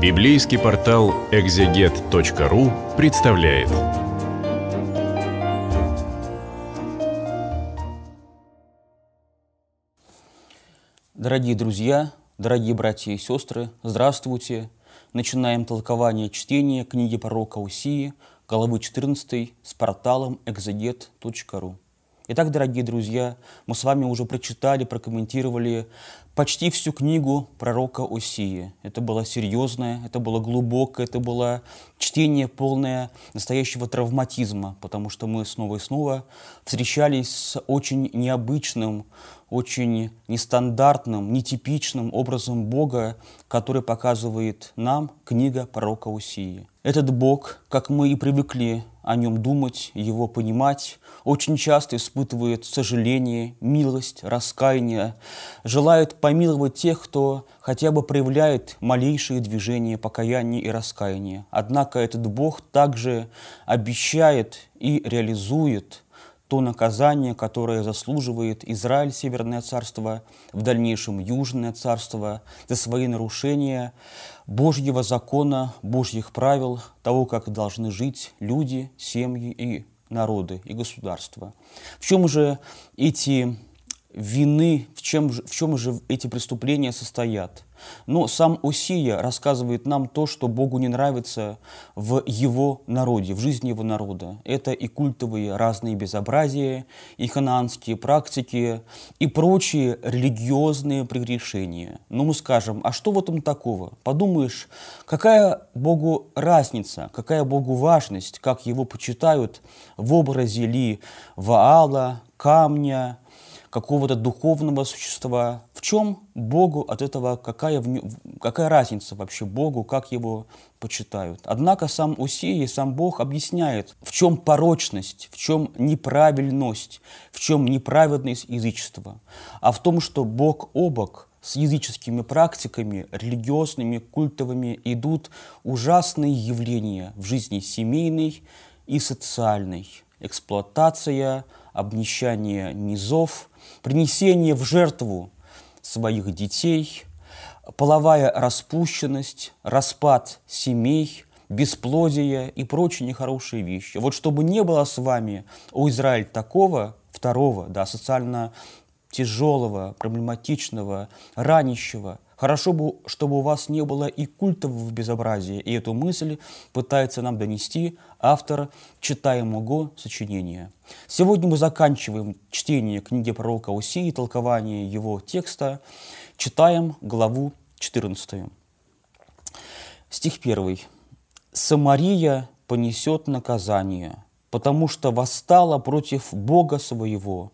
Библейский портал экзегет.ру представляет. Дорогие друзья, дорогие братья и сестры, здравствуйте! Начинаем толкование чтения книги пророка Усии, главы 14 с порталом экзегет.ру. Итак, дорогие друзья, мы с вами уже прочитали, прокомментировали почти всю книгу пророка Осии. Это было серьезное, это было глубокое, это было чтение полное настоящего травматизма, потому что мы снова и снова встречались с очень необычным очень нестандартным, нетипичным образом Бога, который показывает нам книга пророка Усии. Этот Бог, как мы и привыкли о нем думать, его понимать, очень часто испытывает сожаление, милость, раскаяние, желает помиловать тех, кто хотя бы проявляет малейшие движения покаяния и раскаяния. Однако этот Бог также обещает и реализует – то наказание, которое заслуживает Израиль, Северное Царство, в дальнейшем Южное Царство, за свои нарушения Божьего закона, Божьих правил, того, как должны жить люди, семьи и народы, и государства. В чем же эти вины, в чем, в чем же эти преступления состоят. Но сам Осия рассказывает нам то, что Богу не нравится в его народе, в жизни его народа. Это и культовые разные безобразия, и ханаанские практики, и прочие религиозные прегрешения. Но ну, мы скажем, а что в этом такого? Подумаешь, какая Богу разница, какая Богу важность, как его почитают в образе ли Ваала, камня, какого-то духовного существа. В чем Богу от этого, какая, в, какая разница вообще Богу, как его почитают. Однако сам Усей сам Бог объясняет, в чем порочность, в чем неправильность, в чем неправедность язычества, а в том, что Бог обок с языческими практиками, религиозными, культовыми идут ужасные явления в жизни семейной и социальной. Эксплуатация, обнищание низов – принесение в жертву своих детей, половая распущенность, распад семей, бесплодие и прочие нехорошие вещи. Вот чтобы не было с вами у Израиля такого, второго, да, социально тяжелого, проблематичного, ранящего – Хорошо бы, чтобы у вас не было и культов в безобразии, и эту мысль пытается нам донести автор читаемого сочинения. Сегодня мы заканчиваем чтение книги пророка Уси и толкование его текста. Читаем главу 14. Стих 1. «Самария понесет наказание, потому что восстала против Бога своего,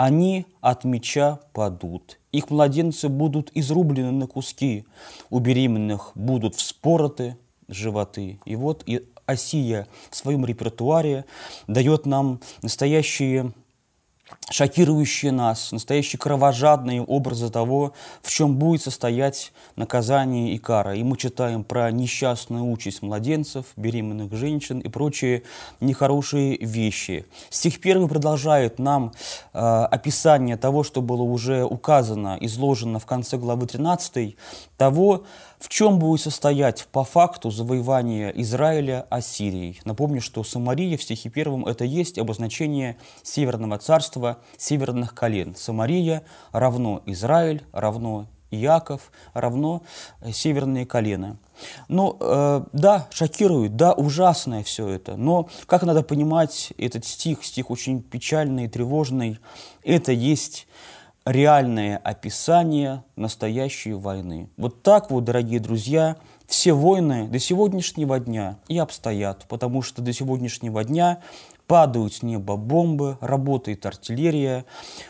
они от меча падут, их младенцы будут изрублены на куски, у беременных будут вспороты животы. И вот и Осия в своем репертуаре дает нам настоящие шокирующие нас, настоящие кровожадные образы того, в чем будет состоять наказание и кара. И мы читаем про несчастную участь младенцев, беременных женщин и прочие нехорошие вещи. Стих первый продолжает нам Э, описание того, что было уже указано, изложено в конце главы 13, того, в чем будет состоять по факту завоевание Израиля Ассирией. Напомню, что Самария в стихе первом это есть обозначение Северного царства, северных колен. Самария равно Израиль, равно Яков равно э, северные колена. Ну, э, да, шокирует, да, ужасное все это, но как надо понимать этот стих, стих очень печальный, и тревожный, это есть реальное описание настоящей войны. Вот так вот, дорогие друзья, все войны до сегодняшнего дня и обстоят, потому что до сегодняшнего дня падают с неба бомбы, работает артиллерия,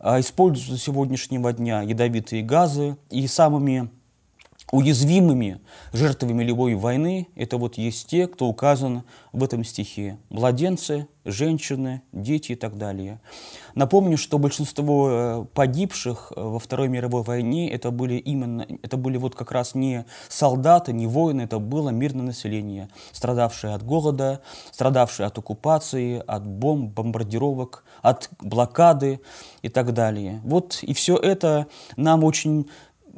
а, используются сегодняшнего дня ядовитые газы, и самыми Уязвимыми жертвами любой войны это вот есть те, кто указан в этом стихе. Младенцы, женщины, дети и так далее. Напомню, что большинство э, погибших э, во Второй мировой войне это были именно, это были вот как раз не солдаты, не воины, это было мирное население, страдавшее от голода, страдавшее от оккупации, от бомб, бомбардировок, от блокады и так далее. Вот и все это нам очень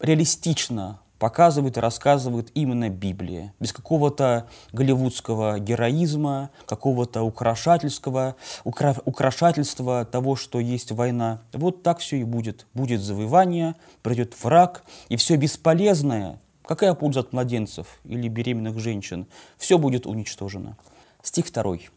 реалистично показывает и рассказывает именно Библия, без какого-то голливудского героизма, какого-то украшательского, укра украшательства того, что есть война. Вот так все и будет. Будет завоевание, придет враг, и все бесполезное, какая польза от младенцев или беременных женщин, все будет уничтожено. Стих второй.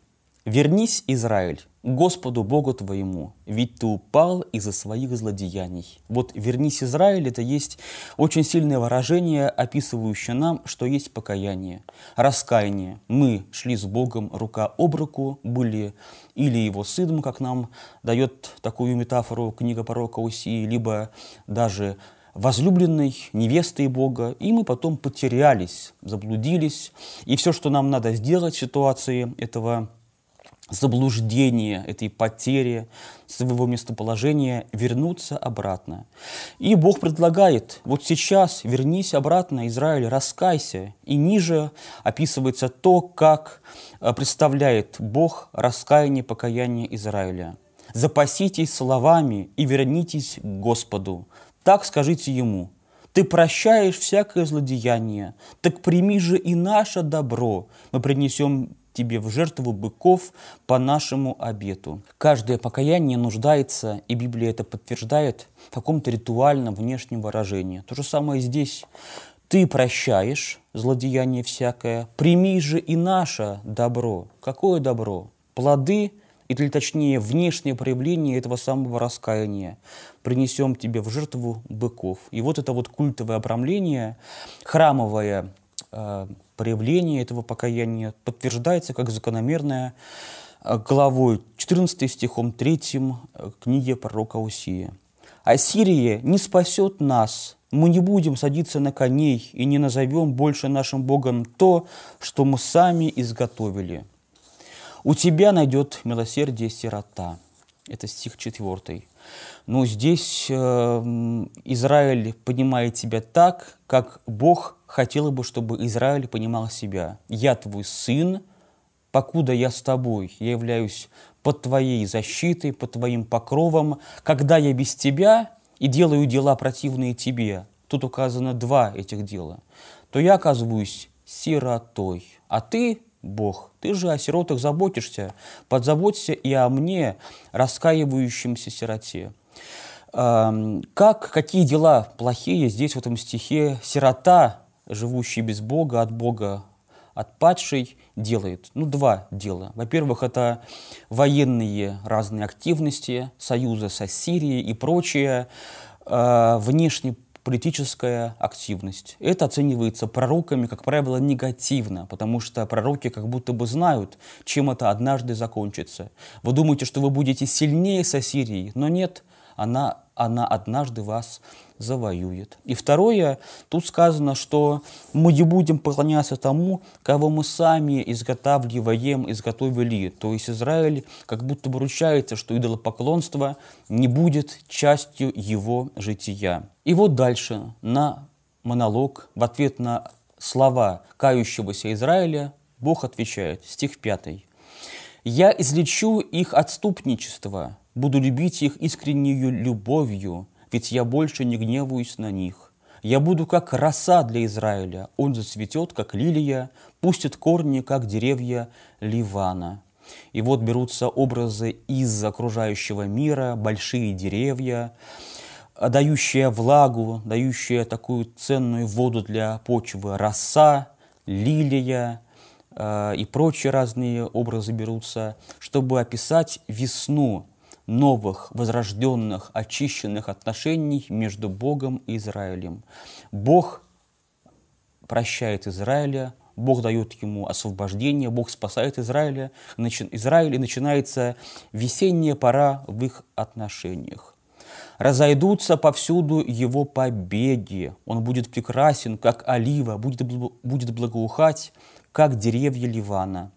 «Вернись, Израиль, Господу Богу твоему, ведь ты упал из-за своих злодеяний». Вот «вернись, Израиль» — это есть очень сильное выражение, описывающее нам, что есть покаяние, раскаяние. Мы шли с Богом рука об руку, были или его сыном, как нам дает такую метафору книга пророка Осии, либо даже возлюбленной, невестой Бога, и мы потом потерялись, заблудились, и все, что нам надо сделать в ситуации этого заблуждения, этой потери, своего местоположения, вернуться обратно. И Бог предлагает, вот сейчас вернись обратно, Израиль, раскайся. И ниже описывается то, как э, представляет Бог раскаяние, покаяние Израиля. «Запаситесь словами и вернитесь к Господу. Так скажите Ему, ты прощаешь всякое злодеяние, так прими же и наше добро. Мы принесем тебе в жертву быков по нашему обету. Каждое покаяние нуждается, и Библия это подтверждает, в каком-то ритуальном внешнем выражении. То же самое здесь. Ты прощаешь злодеяние всякое, прими же и наше добро. Какое добро? Плоды или точнее внешнее проявление этого самого раскаяния. Принесем тебе в жертву быков. И вот это вот культовое обрамление, храмовое Э, проявление этого покаяния подтверждается как закономерное э, главой 14 стихом 3 э, книги пророка Усии. «Ассирия не спасет нас, мы не будем садиться на коней и не назовем больше нашим Богом то, что мы сами изготовили. У тебя найдет милосердие сирота». Это стих 4. Но здесь э, Израиль понимает себя так, как Бог хотел бы, чтобы Израиль понимал себя. «Я твой сын, покуда я с тобой, я являюсь под твоей защитой, под твоим покровом. Когда я без тебя и делаю дела противные тебе, тут указано два этих дела, то я оказываюсь сиротой, а ты Бог. Ты же о сиротах заботишься, подзаботься и о мне, раскаивающемся сироте. Эм, как, какие дела плохие здесь в этом стихе сирота, живущий без Бога, от Бога отпадший, делает? Ну, два дела. Во-первых, это военные разные активности Союза со Сирией и прочее, э, внешне политическая активность. Это оценивается пророками, как правило, негативно, потому что пророки как будто бы знают, чем это однажды закончится. Вы думаете, что вы будете сильнее Сосирии, но нет, она она однажды вас завоюет. И второе, тут сказано, что мы не будем поклоняться тому, кого мы сами изготавливаем, изготовили. То есть Израиль как будто бы ручается, что идолопоклонство не будет частью его жития. И вот дальше на монолог, в ответ на слова кающегося Израиля, Бог отвечает, стих 5. «Я излечу их отступничество, Буду любить их искреннюю любовью, ведь я больше не гневаюсь на них. Я буду как роса для Израиля, он зацветет, как лилия, пустит корни, как деревья Ливана». И вот берутся образы из окружающего мира, большие деревья, дающие влагу, дающие такую ценную воду для почвы, роса, лилия э, и прочие разные образы берутся, чтобы описать весну, новых, возрожденных, очищенных отношений между Богом и Израилем. Бог прощает Израиля, Бог дает ему освобождение, Бог спасает Израиля, начи, Израиль, и начинается весенняя пора в их отношениях. Разойдутся повсюду его побеги. Он будет прекрасен, как олива, будет, будет благоухать, как деревья Ливана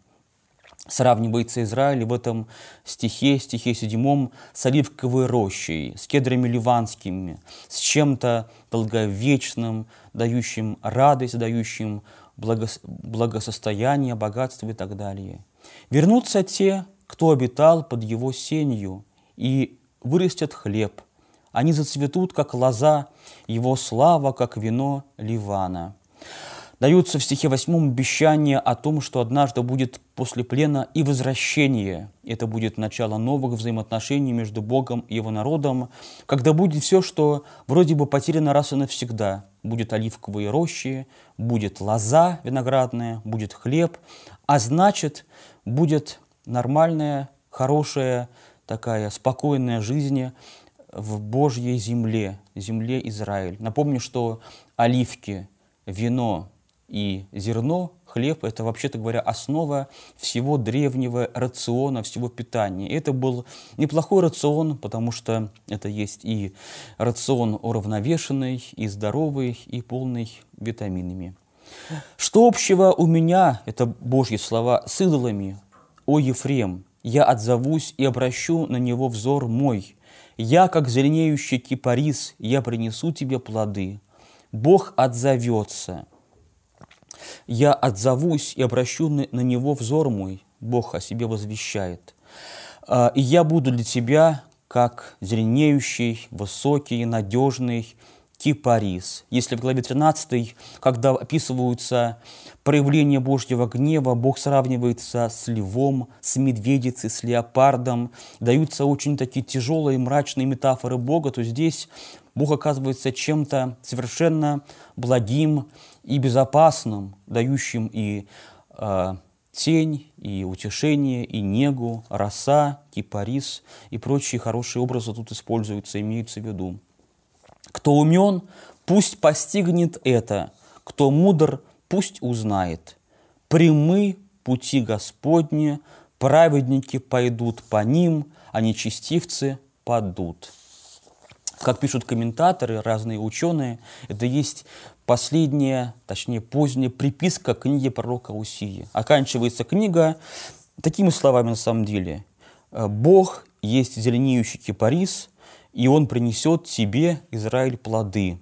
сравнивается Израиль в этом стихе, стихе седьмом, с оливковой рощей, с кедрами ливанскими, с чем-то долговечным, дающим радость, дающим благос... благосостояние, богатство и так далее. Вернутся те, кто обитал под его сенью, и вырастет хлеб. Они зацветут, как лоза, его слава, как вино Ливана даются в стихе 8 обещания о том, что однажды будет после плена и возвращение. Это будет начало новых взаимоотношений между Богом и его народом, когда будет все, что вроде бы потеряно раз и навсегда. Будет оливковые рощи, будет лоза виноградная, будет хлеб, а значит, будет нормальная, хорошая, такая спокойная жизнь в Божьей земле, земле Израиль. Напомню, что оливки, вино, и зерно, хлеб – это, вообще-то говоря, основа всего древнего рациона, всего питания. это был неплохой рацион, потому что это есть и рацион уравновешенный, и здоровый, и полный витаминами. «Что общего у меня, — это Божьи слова, — с идолами, о Ефрем? Я отзовусь и обращу на него взор мой. Я, как зеленеющий кипарис, я принесу тебе плоды. Бог отзовется». Я отзовусь и обращу на него взор мой, Бог о себе возвещает. А, и я буду для тебя, как зеленеющий, высокий, надежный кипарис. Если в главе 13, когда описываются проявления Божьего гнева, Бог сравнивается с львом, с медведицей, с леопардом, даются очень такие тяжелые, мрачные метафоры Бога, то здесь Бог оказывается чем-то совершенно благим и безопасным, дающим и э, тень, и утешение, и негу, роса, кипарис и прочие хорошие образы тут используются, имеются в виду. Кто умен, пусть постигнет это, кто мудр, пусть узнает. Прямы пути Господни, праведники пойдут по ним, а нечестивцы падут. Как пишут комментаторы, разные ученые, это есть последняя, точнее поздняя приписка книги пророка Усии. Оканчивается книга такими словами на самом деле. «Э, «Бог есть зеленеющий кипарис, и он принесет тебе, Израиль, плоды».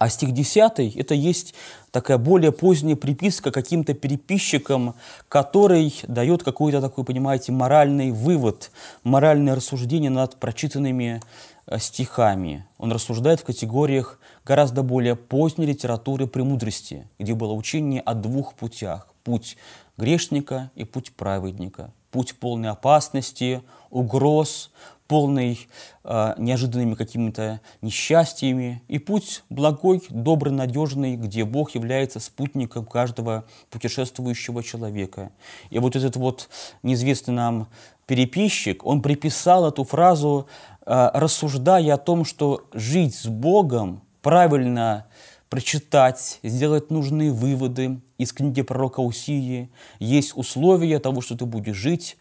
А стих 10 – это есть такая более поздняя приписка каким-то переписчикам, который дает какой-то такой, понимаете, моральный вывод, моральное рассуждение над прочитанными э, стихами. Он рассуждает в категориях гораздо более поздней литературы премудрости, где было учение о двух путях – путь грешника и путь праведника, путь полной опасности, угроз, полной э, неожиданными какими-то несчастьями. И путь благой, добрый, надежный, где Бог является спутником каждого путешествующего человека. И вот этот вот неизвестный нам переписчик, он приписал эту фразу, э, рассуждая о том, что жить с Богом, правильно прочитать, сделать нужные выводы из книги пророка Усии, есть условия того, что ты будешь жить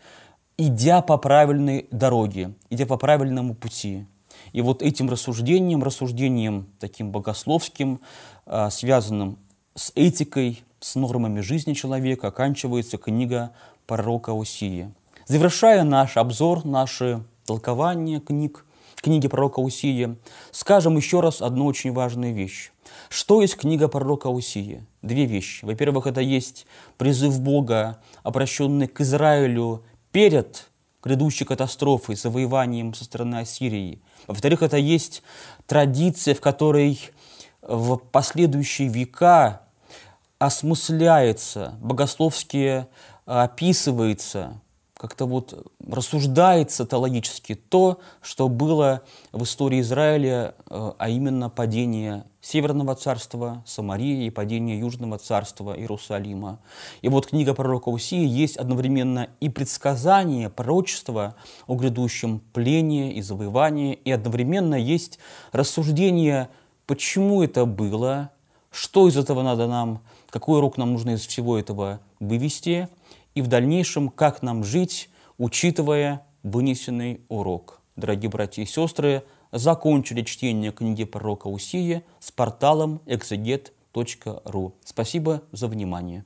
идя по правильной дороге, идя по правильному пути. И вот этим рассуждением, рассуждением таким богословским, а, связанным с этикой, с нормами жизни человека, оканчивается книга пророка Усии. Завершая наш обзор, наши толкования книг, книги пророка Усии, скажем еще раз одну очень важную вещь. Что есть книга пророка Усии? Две вещи. Во-первых, это есть призыв Бога, обращенный к Израилю перед грядущей катастрофой, завоеванием со стороны Ассирии. Во-вторых, это есть традиция, в которой в последующие века осмысляется, богословски э, описывается, как-то вот рассуждается теологически то, что было в истории Израиля, э, а именно падение Северного царства, Самарии и падения Южного царства Иерусалима. И вот книга пророка Усии есть одновременно и предсказание пророчества о грядущем плене и завоевании, и одновременно есть рассуждение, почему это было, что из этого надо нам, какой урок нам нужно из всего этого вывести, и в дальнейшем, как нам жить, учитывая вынесенный урок. Дорогие братья и сестры, закончили чтение книги пророка Усии с порталом exeget.ru. Спасибо за внимание.